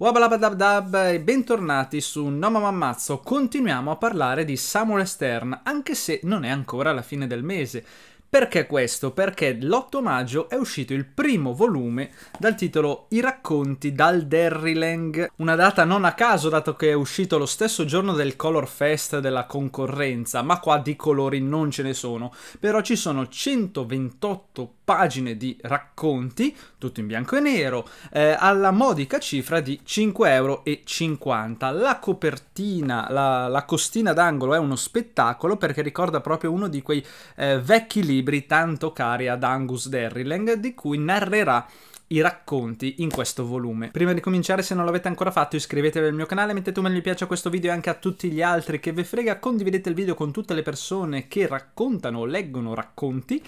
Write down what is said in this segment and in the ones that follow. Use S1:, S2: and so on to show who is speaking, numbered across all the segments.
S1: Wabalabadabdab e bentornati su No Mamma Continuiamo a parlare di Samuel Stern, anche se non è ancora la fine del mese. Perché questo? Perché l'8 maggio è uscito il primo volume dal titolo I racconti dal Derrylang, una data non a caso dato che è uscito lo stesso giorno del Color Fest della concorrenza, ma qua di colori non ce ne sono, però ci sono 128 pagine di racconti, tutto in bianco e nero, eh, alla modica cifra di 5,50 euro. La copertina, la, la costina d'angolo è uno spettacolo perché ricorda proprio uno di quei eh, vecchi libri tanto cari ad Angus Derrilang, di cui narrerà i racconti in questo volume. Prima di cominciare, se non l'avete ancora fatto, iscrivetevi al mio canale, mettete un bel mi piace a questo video e anche a tutti gli altri che ve frega, condividete il video con tutte le persone che raccontano o leggono racconti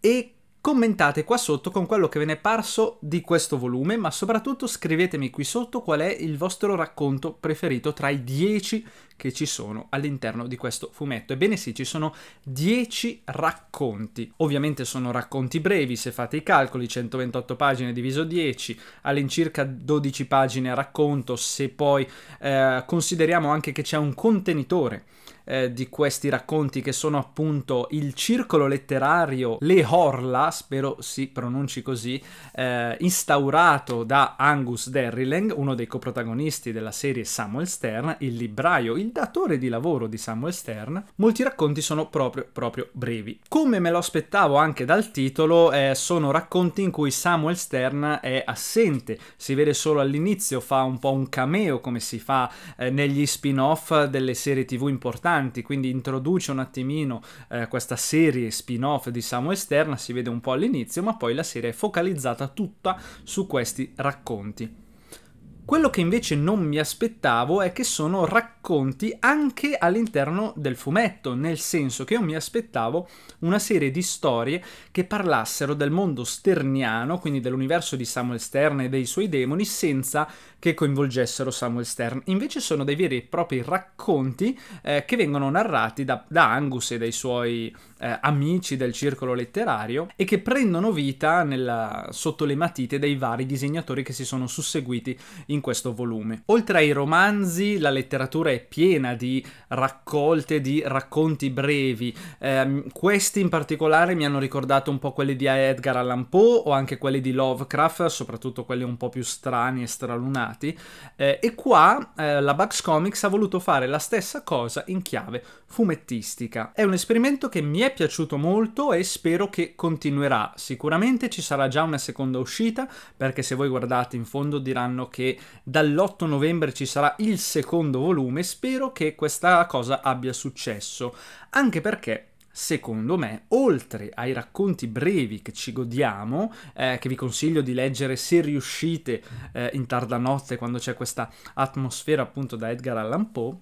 S1: e Commentate qua sotto con quello che ve ne è parso di questo volume, ma soprattutto scrivetemi qui sotto qual è il vostro racconto preferito tra i 10 che ci sono all'interno di questo fumetto. Ebbene sì, ci sono 10 racconti. Ovviamente sono racconti brevi, se fate i calcoli, 128 pagine diviso 10, all'incirca 12 pagine a racconto, se poi eh, consideriamo anche che c'è un contenitore eh, di questi racconti che sono appunto il circolo letterario Le Horla, spero si pronunci così, eh, instaurato da Angus Derrilang, uno dei coprotagonisti della serie Samuel Stern, il libraio, il datore di lavoro di Samuel Stern. Molti racconti sono proprio, proprio brevi. Come me lo aspettavo anche dal titolo, eh, sono racconti in cui Samuel Stern è assente, si vede solo all'inizio, fa un po' un cameo come si fa eh, negli spin-off delle serie tv importanti avanti, quindi introduce un attimino eh, questa serie spin-off di Samo Esterna, si vede un po' all'inizio, ma poi la serie è focalizzata tutta su questi racconti. Quello che invece non mi aspettavo è che sono racconti anche all'interno del fumetto, nel senso che io mi aspettavo una serie di storie che parlassero del mondo sterniano, quindi dell'universo di Samuel Stern e dei suoi demoni, senza che coinvolgessero Samuel Stern. Invece sono dei veri e propri racconti eh, che vengono narrati da, da Angus e dai suoi eh, amici del circolo letterario e che prendono vita nella, sotto le matite dei vari disegnatori che si sono susseguiti in questo volume. Oltre ai romanzi, la letteratura è piena di raccolte di racconti brevi. Eh, questi in particolare mi hanno ricordato un po' quelli di Edgar Allan Poe o anche quelli di Lovecraft, soprattutto quelli un po' più strani e stralunati. Eh, e qua eh, la Bugs Comics ha voluto fare la stessa cosa in chiave fumettistica. È un esperimento che mi è piaciuto molto e spero che continuerà. Sicuramente ci sarà già una seconda uscita, perché se voi guardate in fondo diranno che dall'8 novembre ci sarà il secondo volume. Spero che questa cosa abbia successo, anche perché secondo me, oltre ai racconti brevi che ci godiamo, eh, che vi consiglio di leggere se riuscite eh, in tarda notte quando c'è questa atmosfera appunto da Edgar Allan Poe,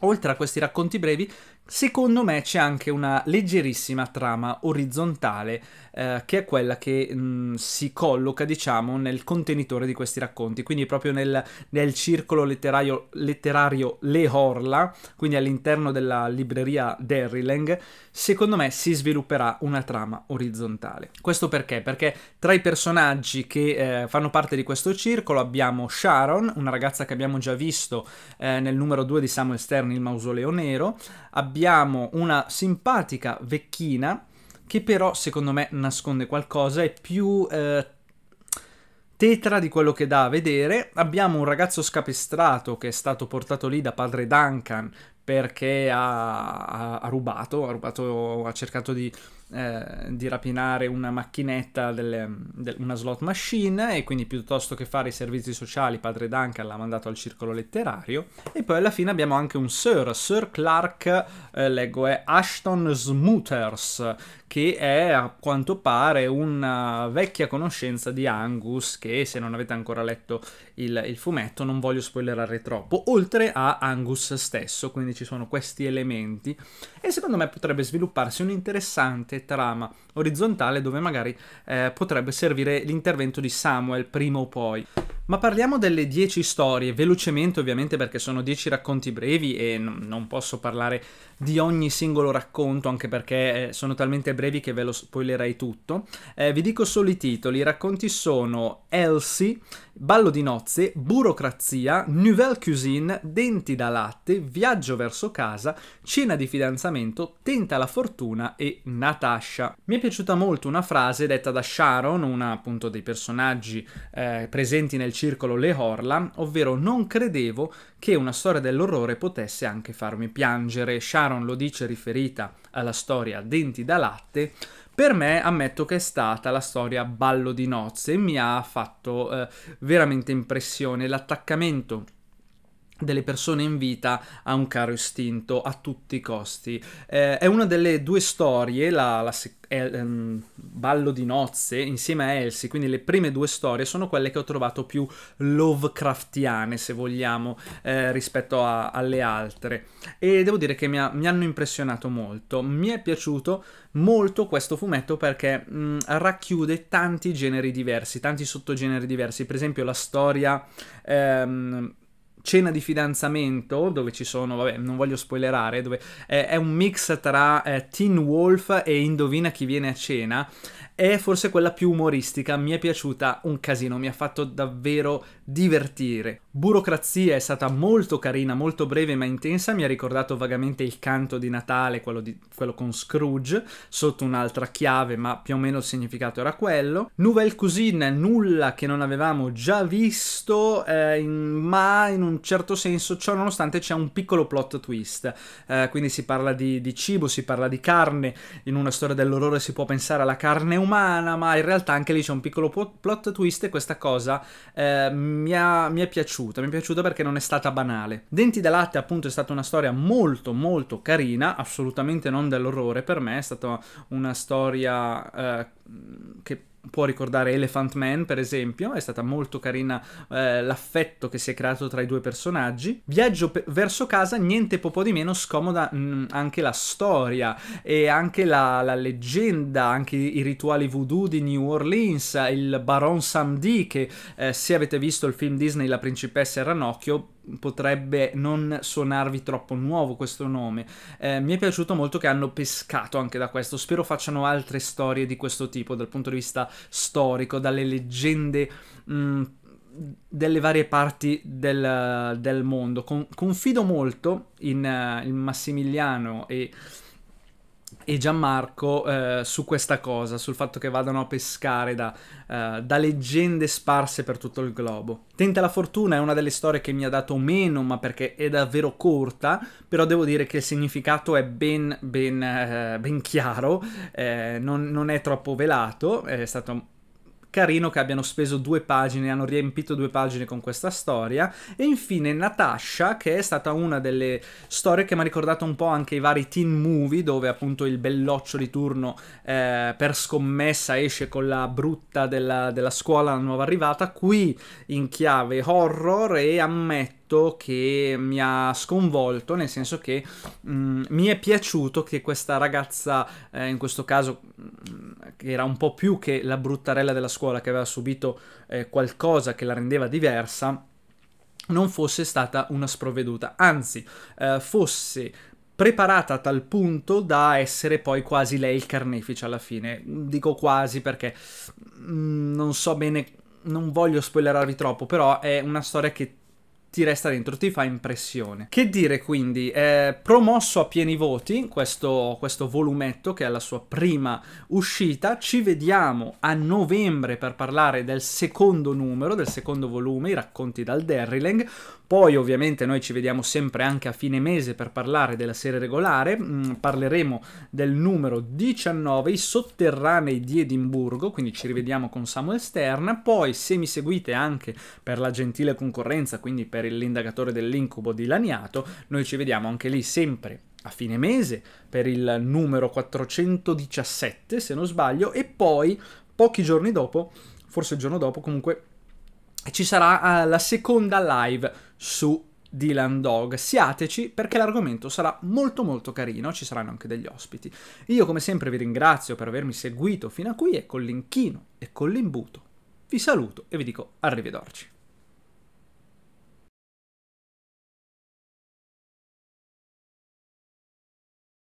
S1: oltre a questi racconti brevi Secondo me c'è anche una leggerissima trama orizzontale eh, che è quella che mh, mm, si colloca, diciamo, nel contenitore di questi racconti, quindi proprio nel, nel circolo letterario, letterario, Le Horla, quindi all'interno della libreria Derrylang, secondo me si svilupperà una trama orizzontale. Questo perché? Perché tra i personaggi che eh, fanno parte di questo circolo abbiamo Sharon, una ragazza che abbiamo già visto eh, nel numero 2 di Samuel Stern, Il mausoleo nero, abbiamo abbiamo una simpatica vecchina che però secondo me nasconde qualcosa, è più eh, tetra di quello che dà a vedere. Abbiamo un ragazzo scapestrato che è stato portato lì da padre Duncan perché ha, ha, ha rubato, ha rubato, ha cercato di eh, di rapinare una macchinetta, delle, de, una slot machine e quindi piuttosto che fare i servizi sociali padre Duncan l'ha mandato al circolo letterario e poi alla fine abbiamo anche un Sir, Sir Clark, eh, leggo è Ashton Smooters che è a quanto pare una vecchia conoscenza di Angus che se non avete ancora letto il, il fumetto non voglio spoilerare troppo, oltre a Angus stesso, quindi ci sono questi elementi e secondo me potrebbe svilupparsi un interessante trama orizzontale dove magari eh, potrebbe servire l'intervento di Samuel prima o poi. Ma parliamo delle 10 storie, velocemente ovviamente perché sono 10 racconti brevi e n- non posso parlare di ogni singolo racconto anche perché eh, sono talmente brevi che ve lo spoilerai tutto. Eh, vi dico solo i titoli, i racconti sono Elsie, Ballo di nozze, Burocrazia, Nouvelle cuisine, Denti da latte, Viaggio verso casa, Cena di fidanzamento, Tenta la fortuna e Natasha. Mi è piaciuta molto una frase detta da Sharon, una appunto dei personaggi eh, presenti nel circolo Le Horla, ovvero non credevo che una storia dell'orrore potesse anche farmi piangere. Sharon lo dice riferita alla storia Denti da latte, per me ammetto che è stata la storia Ballo di nozze, e mi ha fatto eh, veramente impressione l'attaccamento delle persone in vita a un caro istinto a tutti i costi. Eh, è una delle due storie, la, la el, um, ehm, Ballo di nozze insieme a Elsie, quindi le prime due storie sono quelle che ho trovato più Lovecraftiane, se vogliamo, eh, rispetto a, alle altre. E devo dire che mi, ha, mi, hanno impressionato molto. Mi è piaciuto molto questo fumetto perché mh, mm, racchiude tanti generi diversi, tanti sottogeneri diversi. Per esempio la storia... Ehm, cena di fidanzamento dove ci sono, vabbè, non voglio spoilerare, dove è, è un mix tra eh, Teen Wolf e Indovina chi viene a cena è forse quella più umoristica, mi è piaciuta un casino, mi ha fatto davvero divertire. Burocrazia è stata molto carina, molto breve ma intensa, mi ha ricordato vagamente il canto di Natale, quello, di, quello con Scrooge, sotto un'altra chiave, ma più o meno il significato era quello. Nouvelle Cousine, nulla che non avevamo già visto, eh, in, ma in un certo senso, ciò nonostante c'è un piccolo plot twist, eh, quindi si parla di, di cibo, si parla di carne, in una storia dell'orrore si può pensare alla carne umana, ma in realtà anche lì c'è un piccolo plot twist e questa cosa eh, mi, ha, mi, è piaciuta, mi è piaciuta perché non è stata banale. Denti da latte appunto è stata una storia molto molto carina, assolutamente non dell'orrore per me, è stata una storia eh, che può ricordare Elephant Man, per esempio, è stata molto carina eh, l'affetto che si è creato tra i due personaggi. Viaggio pe- verso casa, niente po' di meno, scomoda mh, mm, anche la storia e anche la, la leggenda, anche i, rituali voodoo di New Orleans, il Baron Samedi che eh, se avete visto il film Disney La principessa e Ranocchio potrebbe non suonarvi troppo nuovo questo nome. Eh, mi è piaciuto molto che hanno pescato anche da questo, spero facciano altre storie di questo tipo dal punto di vista storico, dalle leggende... Mh, mm, delle varie parti del, del mondo. Con, confido molto in, eh, in Massimiliano e e Gianmarco eh, su questa cosa, sul fatto che vadano a pescare da, eh, da, leggende sparse per tutto il globo. Tenta la fortuna è una delle storie che mi ha dato meno, ma perché è davvero corta, però devo dire che il significato è ben, ben, eh, ben chiaro, eh, non, non, è troppo velato, è stato carino che abbiano speso due pagine, hanno riempito due pagine con questa storia. E infine Natasha, che è stata una delle storie che mi ha ricordato un po' anche i vari teen movie, dove appunto il belloccio di turno eh, per scommessa esce con la brutta della, della scuola nuova arrivata. Qui in chiave horror e ammetto fumetto che mi ha sconvolto, nel senso che mh, mm, mi è piaciuto che questa ragazza, eh, in questo caso, mm, che era un po' più che la bruttarella della scuola, che aveva subito eh, qualcosa che la rendeva diversa, non fosse stata una sprovveduta, anzi eh, fosse preparata a tal punto da essere poi quasi lei il carnefice alla fine. Dico quasi perché mh, mm, non so bene, non voglio spoilerarvi troppo, però è una storia che ti resta dentro, ti fa impressione. Che dire quindi, è promosso a pieni voti questo, questo volumetto che è la sua prima uscita, ci vediamo a novembre per parlare del secondo numero, del secondo volume, i racconti dal Derrylang, poi ovviamente noi ci vediamo sempre anche a fine mese per parlare della serie regolare, mm, parleremo del numero 19, i sotterranei di Edimburgo, quindi ci rivediamo con Samuel Stern, poi se mi seguite anche per la gentile concorrenza, quindi per per l'indagatore dell'incubo di Laniato. Noi ci vediamo anche lì sempre a fine mese per il numero 417, se non sbaglio, e poi pochi giorni dopo, forse il giorno dopo comunque, ci sarà eh, la seconda live su Dylan Dog. Siateci perché l'argomento sarà molto molto carino, ci saranno anche degli ospiti. Io come sempre vi ringrazio per avermi seguito fino a qui e con l'inchino e con l'imbuto vi saluto e vi dico arrivederci.